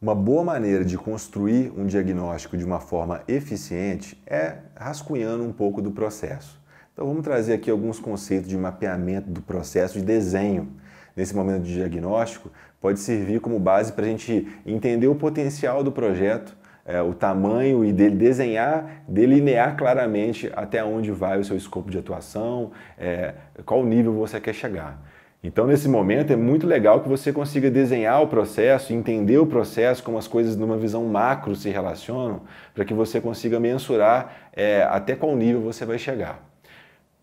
Uma boa maneira de construir um diagnóstico de uma forma eficiente é rascunhando um pouco do processo. Então vamos trazer aqui alguns conceitos de mapeamento do processo de desenho. Nesse momento de diagnóstico, pode servir como base para a gente entender o potencial do projeto, é, o tamanho e dele desenhar, delinear claramente até onde vai o seu escopo de atuação, é, qual nível você quer chegar. Então, nesse momento, é muito legal que você consiga desenhar o processo, entender o processo, como as coisas numa visão macro se relacionam, para que você consiga mensurar é, até qual nível você vai chegar.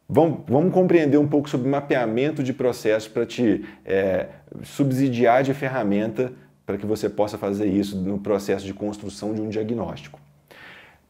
Vamos, vamos, compreender um pouco sobre mapeamento de processos para te é, subsidiar de ferramenta para que você possa fazer isso no processo de construção de um diagnóstico.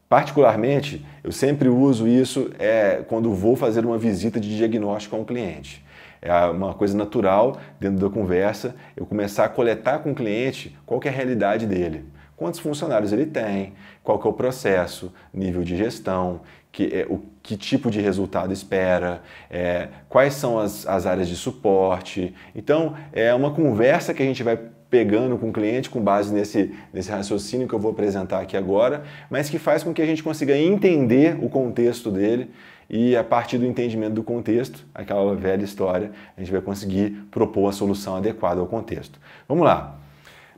Particularmente, eu sempre uso isso é, quando vou fazer uma visita de diagnóstico a um cliente. É uma coisa natural dentro da conversa eu começar a coletar com o cliente qual é a realidade dele. Quantos funcionários ele tem, qual é o processo, nível de gestão, que, é, o, que tipo de resultado espera, é, quais são as, as áreas de suporte. Então, é uma conversa que a gente vai pegando com o cliente com base nesse, nesse raciocínio que eu vou apresentar aqui agora, mas que faz com que a gente consiga entender o contexto dele e a partir do entendimento do contexto, aquela velha história, a gente vai conseguir propor a solução adequada ao contexto. Vamos lá.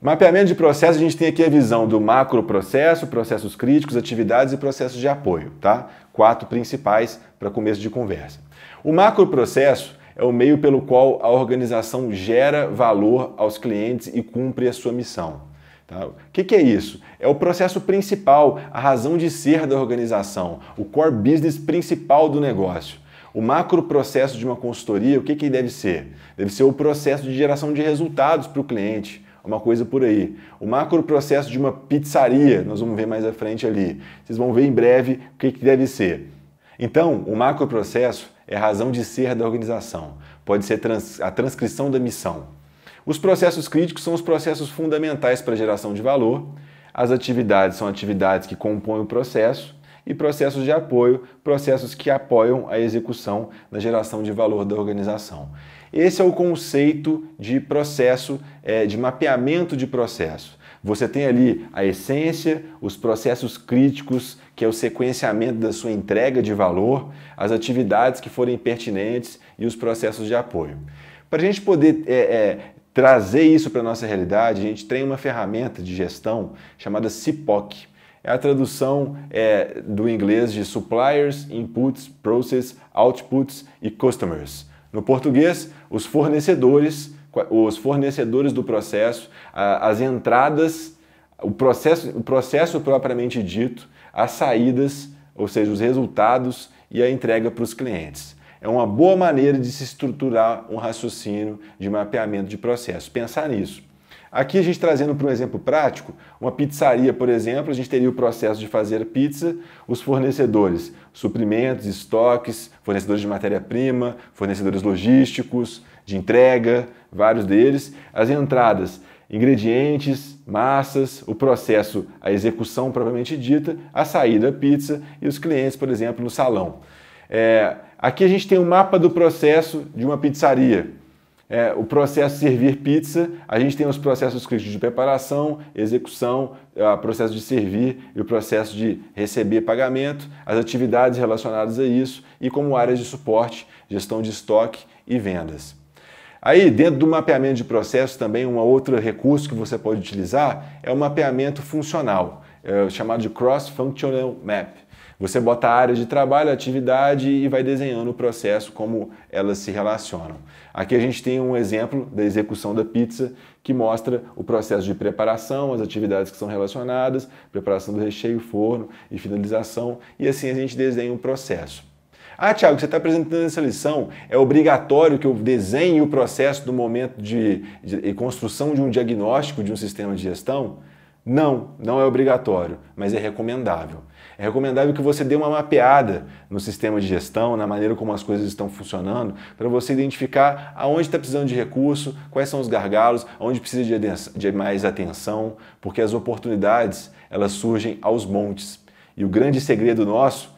Mapeamento de processo, a gente tem aqui a visão do macro processo, processos críticos, atividades e processos de apoio, tá? Quatro principais para começo de conversa. O macro processo é o meio pelo qual a organização gera valor aos clientes e cumpre a sua missão. Tá? O que, que, é isso? É o processo principal, a razão de ser da organização, o core business principal do negócio. O macro processo de uma consultoria, o que, que deve ser? Deve ser o processo de geração de resultados para o cliente, uma coisa por aí. O macro processo de uma pizzaria, nós vamos ver mais à frente ali. Vocês vão ver em breve o que, que deve ser. Então, o macro processo é a razão de ser da organização. Pode ser trans a transcrição da missão, os processos críticos são os processos fundamentais para a geração de valor. As atividades são atividades que compõem o processo e processos de apoio, processos que apoiam a execução da geração de valor da organização. Esse é o conceito de processo, é, de mapeamento de processo. Você tem ali a essência, os processos críticos, que é o sequenciamento da sua entrega de valor, as atividades que forem pertinentes e os processos de apoio. Para a gente poder é, é, trazer isso para a nossa realidade, a gente tem uma ferramenta de gestão chamada CIPOC. É a tradução é, do inglês de Suppliers, Inputs, Process, Outputs e Customers. No português, os fornecedores, os fornecedores do processo, as entradas, o processo, o processo propriamente dito, as saídas, ou seja, os resultados e a entrega para os clientes é uma boa maneira de se estruturar um raciocínio de mapeamento de processo. Pensar nisso. Aqui a gente trazendo para um exemplo prático, uma pizzaria, por exemplo, a gente teria o processo de fazer pizza, os fornecedores, suprimentos, estoques, fornecedores de matéria-prima, fornecedores logísticos, de entrega, vários deles, as entradas, ingredientes, massas, o processo, a execução propriamente dita, a saída, pizza e os clientes, por exemplo, no salão. É, aqui a gente tem um mapa do processo de uma pizzaria. É, o processo de servir pizza, a gente tem os processos críticos de preparação, execução, é, o processo de servir e o processo de receber pagamento, as atividades relacionadas a isso e como áreas de suporte, gestão de estoque e vendas. Aí, dentro do mapeamento de processo, também um outro recurso que você pode utilizar é o mapeamento funcional, é chamado de Cross Functional Map. Você bota a área de trabalho, a atividade e vai desenhando o processo, como elas se relacionam. Aqui a gente tem um exemplo da execução da pizza que mostra o processo de preparação, as atividades que são relacionadas, preparação do recheio, forno e finalização, e assim a gente desenha o um processo. Ah, Tiago, você está apresentando essa lição, é obrigatório que eu desenhe o processo do momento de, de, de construção de um diagnóstico de um sistema de gestão? Não, não é obrigatório, mas é recomendável. É recomendável que você dê uma mapeada no sistema de gestão, na maneira como as coisas estão funcionando, para você identificar aonde está precisando de recurso, quais são os gargalos, aonde precisa de, mais atenção, porque as oportunidades elas surgem aos montes. E o grande segredo nosso,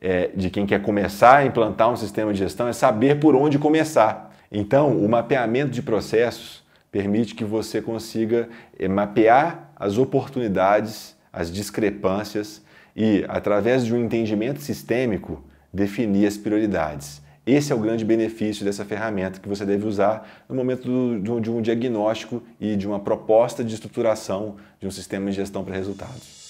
é, de quem quer começar a implantar um sistema de gestão, é saber por onde começar. Então, o mapeamento de processos permite que você consiga eh, mapear as oportunidades, as discrepâncias e, através de um entendimento sistêmico, definir as prioridades. Esse é o grande benefício dessa ferramenta que você deve usar no momento do, de um diagnóstico e de uma proposta de estruturação de um sistema de gestão para resultados.